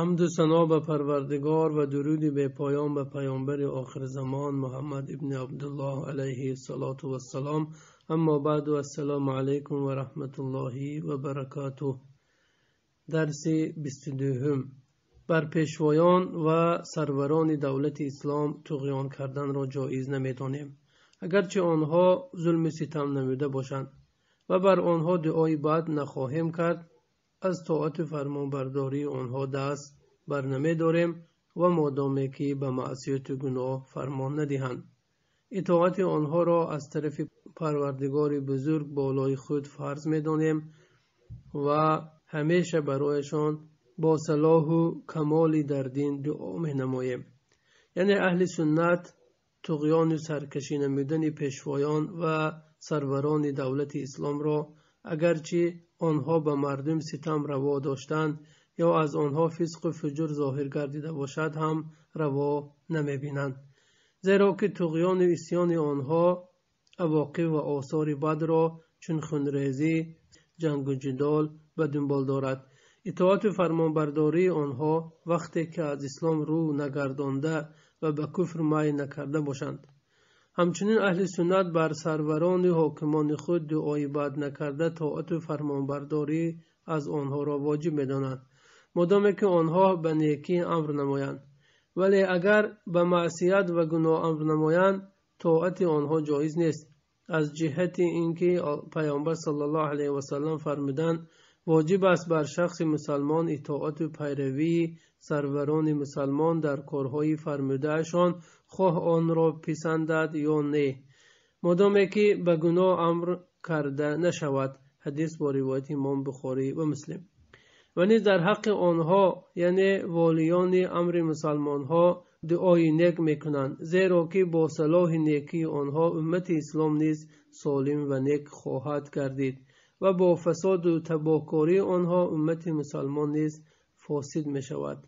ҳамду сано ба парвардигор ва дуруди бепоён ба паёнбари охирзамон муҳаммад ибни абдуллоҳ алайҳи салоту вассалом аммо баъду ассалому алайкум ва раҳматуллоҳи ва баракату дарси бистудуюм бар пешвоён ва сарварони давлати ислом туғён карданро ҷоиз намедонем агарчи онҳо зулму ситам намуда бошанд ва бар онҳо дуои баъд нахоҳем кард аз тоати фармонбардории онҳо даст барнамедорем ва модоме ки ба маъсиёти гуноҳ фармон надиҳанд итоати онҳоро аз тарафи парвардигори бузург болои худ фарз медонем ва ҳамеша барояшон бо салоҳу камоли дар дин дуо менамоем яъне аҳли суннат туғёну саркашӣ намудани пешвоён ва сарварони давлати исломро агарчи онҳо ба мардум ситам раво доштан ё аз онҳо фисқу фуҷур зоҳир гардида бошад ҳам раво намебинанд зеро ки туғёну исёни онҳо авоқиб ва осори бадро чун хунрезӣ ҷангу ҷидол ба дунбол дорад итоати фармонбардории онҳо вақте ки аз ислом рӯ нагардонда ва ба куфр майл накарда бошанд ҳамчунин аҳли суннат бар сарварони ҳокимони худ дуои бад накарда тоату фармонбардорӣ аз онҳоро воҷиб медонанд модоме ки онҳо ба некӣ амр намоянд вале агар ба маъсият ва гуноҳ амр намоянд тоати онҳо ҷоиз нест аз ҷиҳати ин ки паёмбар с ал вас фармуданд واجب است بر شخص مسلمان اطاعت و پیروی سروران مسلمان در کارهای فرمودهشان خواه آن را پسندد یا نه مادامی که به گناه امر کرده نشود حدیث با روایت امام بخاری و مسلم و نیز در حق آنها یعنی والیان امر مسلمان ها دعای نیک میکنند زیرا که با صلاح نیکی آنها امت اسلام نیز سالم و نیک خواهد گردید و با فساد و تباهکاری آنها امت مسلمان نیز فاسد می شود.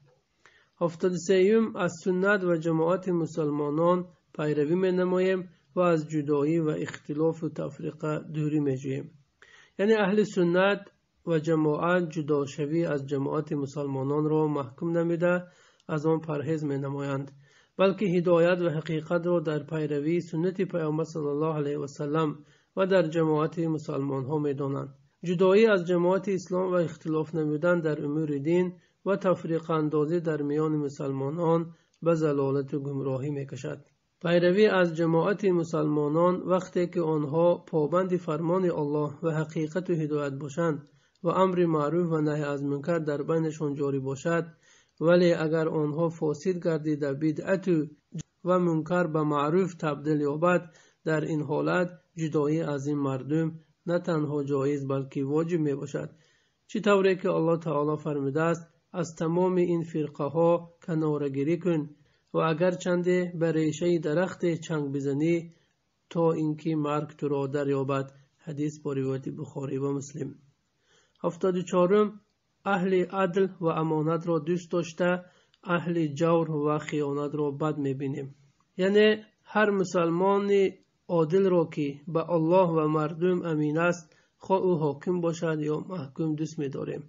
هفتاد سیوم از سنت و جماعت مسلمانان پیروی می نماییم و از جدایی و اختلاف و تفریقه دوری می جویم. یعنی اهل سنت و جماعت جدا شوی از جماعت مسلمانان را محکوم نمیده از آن پرهیز می نمایند. بلکه هدایت و حقیقت را در پیروی سنت پیامبر صلی الله علیه و سلم ва дар ҷамоати мусалмонҳо медонанд ҷудоӣ аз ҷамоати ислом ва ихтилоф намудан дар умури дин ва тафриқаандозӣ дар миёни мусалмонон ба залолату гумроҳӣ мекашад пайравӣ аз ҷамоати мусалмонон вақте ки онҳо побанди фармони оллоҳ ва ҳақиқату ҳидоят бошанд ва амри маъруф ва наҳӣ аз мункар дар байнашон ҷорӣ бошад вале агар онҳо фосид гардида бидъату ва мункар ба маъруф табдил ёбад дар ин ҳолат ҷудоӣ аз ин мардум на танҳо ҷоиз балки воҷиб мебошад чӣ тавре ки аллоҳ таъоло фармудааст аз тамоми ин фирқаҳо канорагирӣ кун ва агарчанде ба решаи дарахте чанг бизанӣ то ин ки марг туро дарёбад ҳадис бо ривояти бухорӣ ва муслим ҳафтоду чорум аҳли адл ва амонатро дӯст дошта аҳли ҷавр ва хиёнатро бад мебинем яъне ҳар мусалмони одилро ки ба аллоҳ ва мардум амин аст хоҳ ӯ ҳоким бошад ё маҳкум дӯст медорем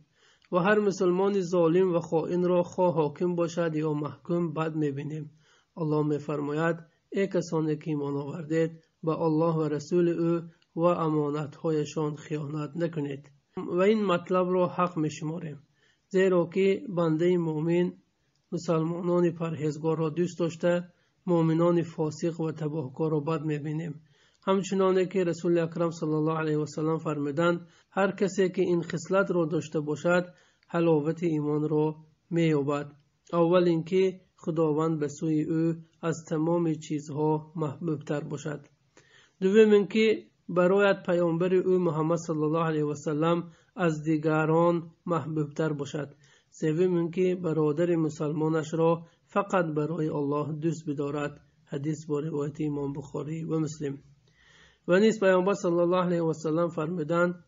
ва ҳар мусулмони золим ва хоинро хоҳ ҳоким бошад ё маҳкум бад мебинем аллоҳ мефармояд э касоне ки имон овардед ба аллоҳ ва расули ӯ ва амонатҳояшон хиёнат накунед ва ин матлабро ҳақ мешуморем зеро ки бандаи муъмин мусалмонони парҳезгорро дӯст дошта مؤمنان فاسق و تباهکار و بد میبینیم ҳамчуноне ки расули акрам слло л васалам фармуданд ҳар касе ки ин хислатро дошта бошад ҳаловати имонро меёбад аввал ин ки худованд ба сӯи ӯ аз тамоми чизҳо маҳбубтар бошад дуввум ин ки барояд паёмбари ӯ муҳаммад сл л васалам аз дигарон маҳбубтар бошад севум ин ки бародари мусалмонашро فقط برای الله دوست بدارد حدیث با روایت امام بخاری و مسلم و نیز پیامبر صلی الله علیه و سلم فرمودند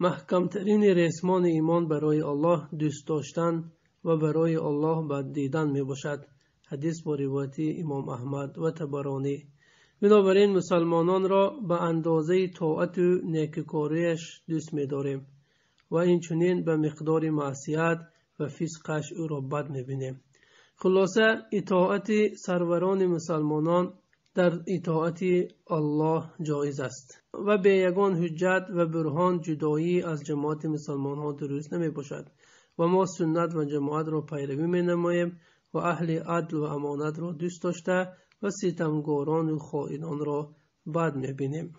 محکمترین رسمان ایمان برای الله دوست داشتن و برای الله بد دیدن می باشد حدیث با روایت امام احمد و تبرانی بنابراین مسلمانان را به اندازه طاعت و نیکوکاریش دوست می داریم و این به مقدار معصیت و فسقش او را بد می بینیم خلاصه اطاعت سروران مسلمانان در اطاعت الله جایز است و به یگان حجت و برهان جدایی از جماعت مسلمان ها درست نمی باشد و ما سنت و جماعت را پیروی می نماییم و اهل عدل و امانت را دوست داشته و ستمگاران و خائنان را بد می بینیم